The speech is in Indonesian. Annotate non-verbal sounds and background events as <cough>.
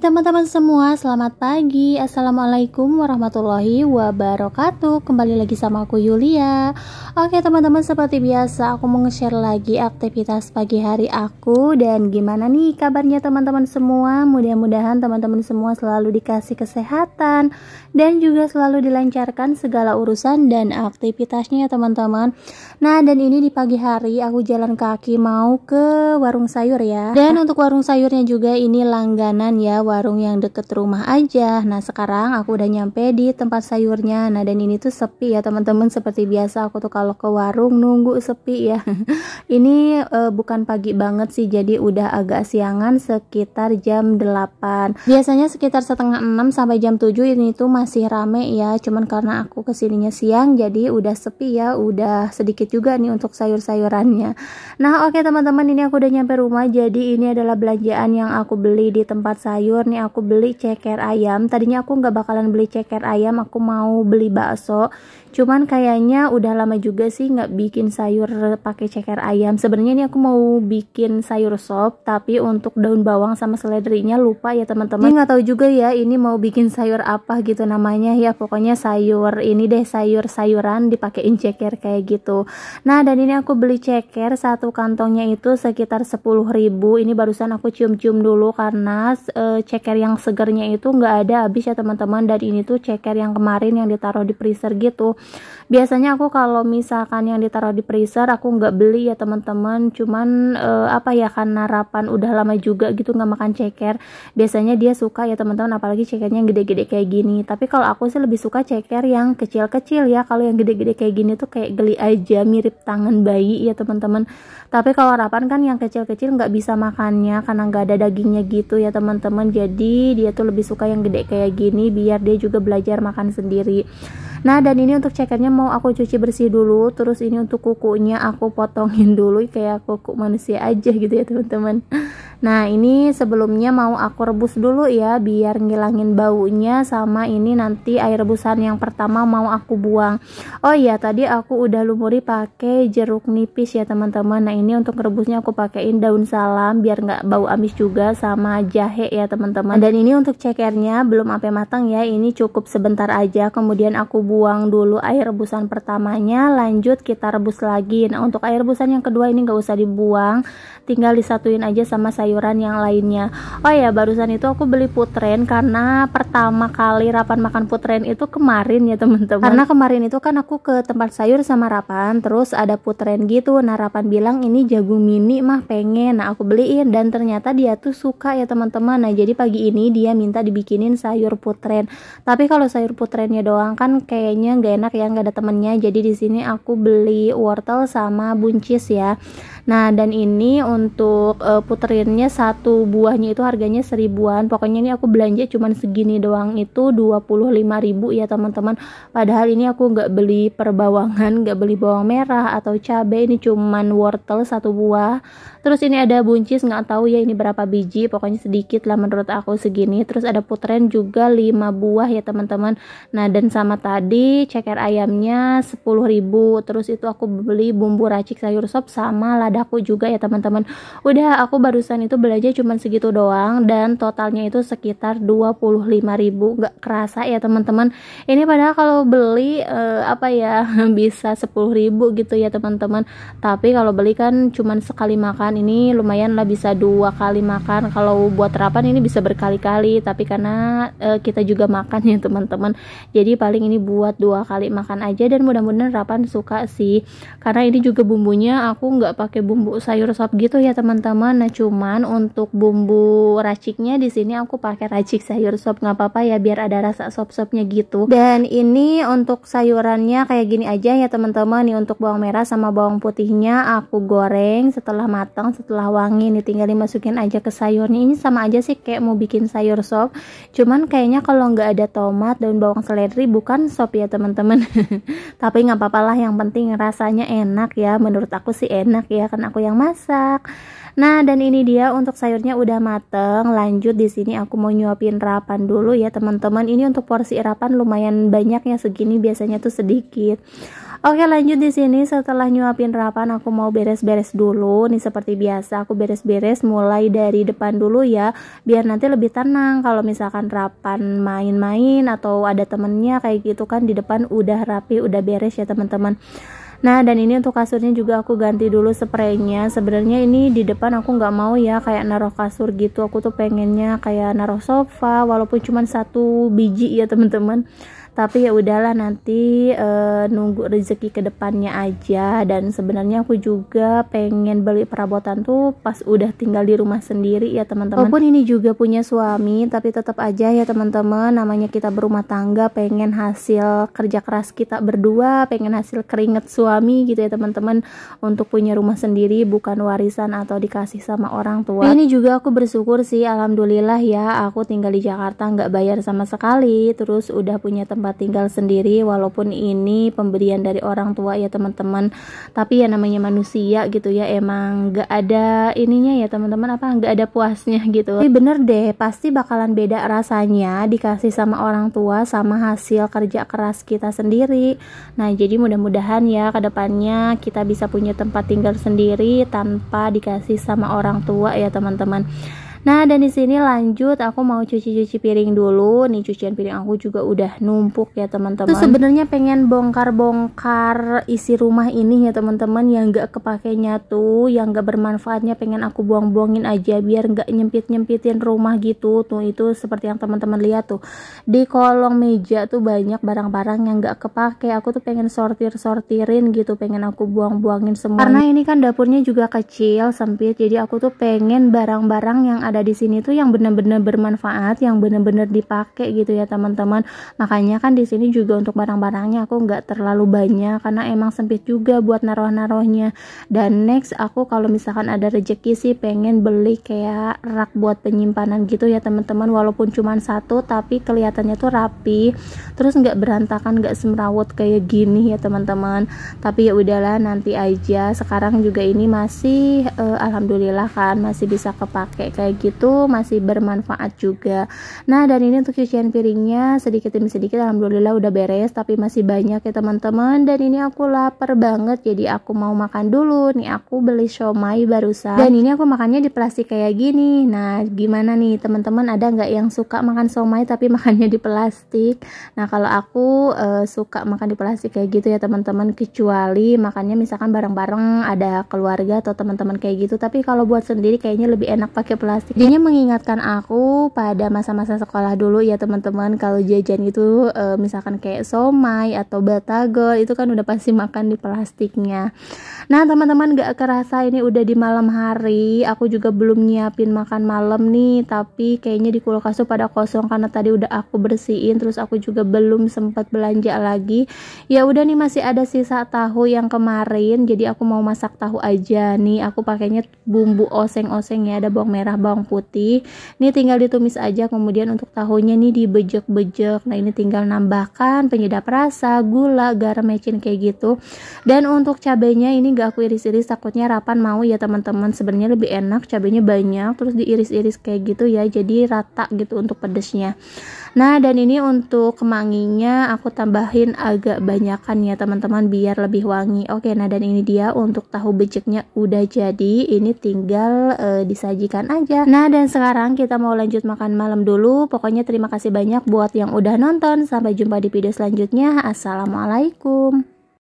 teman-teman semua, selamat pagi. Assalamualaikum warahmatullahi wabarakatuh. Kembali lagi sama aku Yulia. Oke, teman-teman seperti biasa aku mau nge-share lagi aktivitas pagi hari aku dan gimana nih kabarnya teman-teman semua? Mudah-mudahan teman-teman semua selalu dikasih kesehatan dan juga selalu dilancarkan segala urusan dan aktivitasnya ya, teman-teman. Nah, dan ini di pagi hari aku jalan kaki mau ke warung sayur ya. Dan untuk warung sayurnya juga ini langganan ya warung yang deket rumah aja nah sekarang aku udah nyampe di tempat sayurnya nah dan ini tuh sepi ya teman-teman seperti biasa aku tuh kalau ke warung nunggu sepi ya <laughs> ini uh, bukan pagi banget sih jadi udah agak siangan sekitar jam 8 biasanya sekitar setengah 6 sampai jam 7 ini tuh masih rame ya cuman karena aku kesininya siang jadi udah sepi ya udah sedikit juga nih untuk sayur-sayurannya nah oke okay, teman-teman ini aku udah nyampe rumah jadi ini adalah belanjaan yang aku beli di tempat sayur telur nih aku beli ceker ayam tadinya aku nggak bakalan beli ceker ayam aku mau beli bakso cuman kayaknya udah lama juga sih nggak bikin sayur pakai ceker ayam sebenarnya ini aku mau bikin sayur sop tapi untuk daun bawang sama seledrinya lupa ya teman-teman nggak tahu juga ya ini mau bikin sayur apa gitu namanya ya pokoknya sayur ini deh sayur sayuran dipakein ceker kayak gitu nah dan ini aku beli ceker satu kantongnya itu sekitar ribu. ini barusan aku cium-cium dulu karena uh, ceker yang segernya itu nggak ada habis ya teman-teman dan ini tuh ceker yang kemarin yang ditaruh di freezer gitu biasanya aku kalau misalkan yang ditaruh di freezer aku nggak beli ya teman-teman cuman uh, apa ya kan Narapan udah lama juga gitu nggak makan ceker biasanya dia suka ya teman-teman apalagi cekernya yang gede-gede kayak gini tapi kalau aku sih lebih suka ceker yang kecil-kecil ya kalau yang gede-gede kayak gini tuh kayak geli aja mirip tangan bayi ya teman-teman tapi kalau rapan kan yang kecil-kecil nggak bisa makannya karena nggak ada dagingnya gitu ya teman-teman jadi dia tuh lebih suka yang gede kayak gini biar dia juga belajar makan sendiri nah dan ini untuk cekernya mau aku cuci bersih dulu terus ini untuk kukunya aku potongin dulu kayak kuku manusia aja gitu ya teman-teman nah ini sebelumnya mau aku rebus dulu ya biar ngilangin baunya sama ini nanti air rebusan yang pertama mau aku buang oh iya tadi aku udah lumuri pakai jeruk nipis ya teman-teman nah ini untuk rebusnya aku pakein daun salam biar nggak bau amis juga sama jahe ya teman-teman dan ini untuk cekernya belum sampai matang ya ini cukup sebentar aja kemudian aku buang dulu air rebusan pertamanya lanjut kita rebus lagi nah untuk air rebusan yang kedua ini gak usah dibuang tinggal disatuin aja sama sayuran yang lainnya oh ya barusan itu aku beli putren karena pertama kali rapan makan putren itu kemarin ya teman-teman karena kemarin itu kan aku ke tempat sayur sama rapan terus ada putren gitu nah rapan bilang ini jagung mini mah pengen nah aku beliin dan ternyata dia tuh suka ya teman-teman nah jadi pagi ini dia minta dibikinin sayur putren tapi kalau sayur putrennya doang kan kayak kayaknya nggak enak ya nggak ada temennya jadi di sini aku beli wortel sama buncis ya Nah, dan ini untuk uh, puterinnya satu buahnya itu harganya seribuan. Pokoknya ini aku belanja cuma segini doang itu ribu ya, teman-teman. Padahal ini aku nggak beli perbawangan, nggak beli bawang merah atau cabai, ini cuman wortel satu buah. Terus ini ada buncis nggak tahu ya ini berapa biji, pokoknya sedikit lah menurut aku segini. Terus ada puterin juga 5 buah ya, teman-teman. Nah, dan sama tadi ceker ayamnya 10.000. Terus itu aku beli bumbu racik sayur sop sama lada aku juga ya teman-teman udah aku barusan itu belanja cuman segitu doang dan totalnya itu sekitar ribu gak kerasa ya teman-teman ini padahal kalau beli eh, apa ya <laughs> bisa ribu gitu ya teman-teman tapi kalau beli kan cuman sekali makan ini lumayan lah bisa dua kali makan kalau buat terapan ini bisa berkali-kali tapi karena eh, kita juga makan ya teman-teman jadi paling ini buat dua kali makan aja dan mudah-mudahan rapan suka sih karena ini juga bumbunya aku nggak pakai bumbu sayur sop gitu ya teman-teman nah cuman untuk bumbu raciknya di sini aku pakai racik sayur sop nggak apa-apa ya biar ada rasa sop-sopnya gitu dan ini untuk sayurannya kayak gini aja ya teman-teman nih untuk bawang merah sama bawang putihnya aku goreng setelah matang setelah wangi nih tinggal dimasukin aja ke sayurnya ini sama aja sih kayak mau bikin sayur sop cuman kayaknya kalau nggak ada tomat daun bawang seledri bukan sop ya teman-teman <laughs> tapi nggak apa apalah yang penting rasanya enak ya menurut aku sih enak ya biarkan aku yang masak nah dan ini dia untuk sayurnya udah mateng lanjut di sini aku mau nyuapin rapan dulu ya teman-teman ini untuk porsi rapan lumayan banyak ya segini biasanya tuh sedikit Oke lanjut di sini setelah nyuapin rapan aku mau beres-beres dulu nih seperti biasa aku beres-beres mulai dari depan dulu ya biar nanti lebih tenang kalau misalkan rapan main-main atau ada temennya kayak gitu kan di depan udah rapi udah beres ya teman-teman nah dan ini untuk kasurnya juga aku ganti dulu spraynya sebenarnya ini di depan aku nggak mau ya kayak naruh kasur gitu aku tuh pengennya kayak naruh sofa walaupun cuma satu biji ya teman-teman tapi ya udahlah nanti e, nunggu rezeki kedepannya aja dan sebenarnya aku juga pengen beli perabotan tuh pas udah tinggal di rumah sendiri ya teman-teman walaupun ini juga punya suami tapi tetap aja ya teman-teman namanya kita berumah tangga pengen hasil kerja keras kita berdua pengen hasil keringet suami gitu ya teman-teman untuk punya rumah sendiri bukan warisan atau dikasih sama orang tua ini juga aku bersyukur sih alhamdulillah ya aku tinggal di Jakarta nggak bayar sama sekali terus udah punya teman tempat tinggal sendiri walaupun ini pemberian dari orang tua ya teman-teman tapi ya namanya manusia gitu ya emang gak ada ininya ya teman-teman apa gak ada puasnya gitu tapi bener deh pasti bakalan beda rasanya dikasih sama orang tua sama hasil kerja keras kita sendiri nah jadi mudah-mudahan ya kedepannya kita bisa punya tempat tinggal sendiri tanpa dikasih sama orang tua ya teman-teman Nah, dan di sini lanjut aku mau cuci-cuci piring dulu. Nih cucian piring aku juga udah numpuk ya, teman-teman. Tuh sebenarnya pengen bongkar-bongkar isi rumah ini ya, teman-teman yang nggak kepakainya tuh, yang nggak bermanfaatnya pengen aku buang-buangin aja biar nggak nyempit-nyempitin rumah gitu. Tuh itu seperti yang teman-teman lihat tuh. Di kolong meja tuh banyak barang-barang yang nggak kepake. Aku tuh pengen sortir-sortirin gitu, pengen aku buang-buangin semua. Karena ini kan dapurnya juga kecil, sempit. Jadi aku tuh pengen barang-barang yang ada di sini tuh yang benar-benar bermanfaat, yang benar-benar dipakai gitu ya teman-teman. Makanya kan di sini juga untuk barang-barangnya aku nggak terlalu banyak karena emang sempit juga buat naruh-naruhnya. Dan next aku kalau misalkan ada rejeki sih pengen beli kayak rak buat penyimpanan gitu ya teman-teman. Walaupun cuma satu tapi kelihatannya tuh rapi, terus nggak berantakan, nggak semrawut kayak gini ya teman-teman. Tapi ya udahlah nanti aja. Sekarang juga ini masih uh, alhamdulillah kan masih bisa kepake kayak gitu masih bermanfaat juga nah dan ini untuk cucian piringnya sedikit demi sedikit alhamdulillah udah beres tapi masih banyak ya teman-teman dan ini aku lapar banget jadi aku mau makan dulu nih aku beli siomay barusan dan ini aku makannya di plastik kayak gini nah gimana nih teman-teman ada nggak yang suka makan siomay tapi makannya di plastik nah kalau aku uh, suka makan di plastik kayak gitu ya teman-teman kecuali makannya misalkan bareng-bareng ada keluarga atau teman-teman kayak gitu tapi kalau buat sendiri kayaknya lebih enak pakai plastik Jadinya mengingatkan aku pada masa-masa sekolah dulu ya teman-teman kalau jajan itu e, misalkan kayak somai atau batagor itu kan udah pasti makan di plastiknya. Nah teman-teman gak kerasa ini udah di malam hari aku juga belum nyiapin makan malam nih tapi kayaknya di kulkas tuh pada kosong karena tadi udah aku bersihin terus aku juga belum sempat belanja lagi. Ya udah nih masih ada sisa tahu yang kemarin jadi aku mau masak tahu aja nih aku pakainya bumbu oseng-oseng ya ada bawang merah bawang bawang putih ini tinggal ditumis aja kemudian untuk tahunya nih dibejek-bejek nah ini tinggal nambahkan penyedap rasa gula garam mecin kayak gitu dan untuk cabenya ini gak aku iris-iris takutnya rapan mau ya teman-teman sebenarnya lebih enak cabenya banyak terus diiris-iris kayak gitu ya jadi rata gitu untuk pedesnya Nah, dan ini untuk kemanginya aku tambahin agak banyakan ya teman-teman biar lebih wangi. Oke, nah dan ini dia untuk tahu beceknya udah jadi. Ini tinggal e, disajikan aja. Nah, dan sekarang kita mau lanjut makan malam dulu. Pokoknya terima kasih banyak buat yang udah nonton. Sampai jumpa di video selanjutnya. Assalamualaikum.